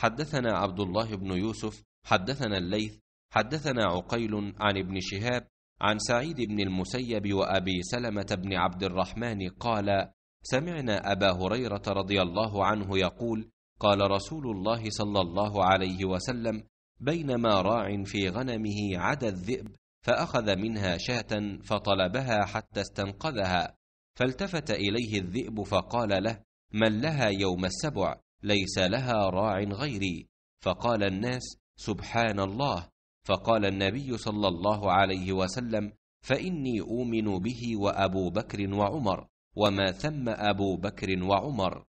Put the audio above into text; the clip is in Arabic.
حدثنا عبد الله بن يوسف حدثنا الليث حدثنا عقيل عن ابن شهاب عن سعيد بن المسيب وأبي سلمة بن عبد الرحمن قال سمعنا أبا هريرة رضي الله عنه يقول قال رسول الله صلى الله عليه وسلم بينما راع في غنمه عدا الذئب فأخذ منها شاة فطلبها حتى استنقذها فالتفت إليه الذئب فقال له من لها يوم السبع ليس لها راع غيري فقال الناس سبحان الله فقال النبي صلى الله عليه وسلم فاني اؤمن به وابو بكر وعمر وما ثم ابو بكر وعمر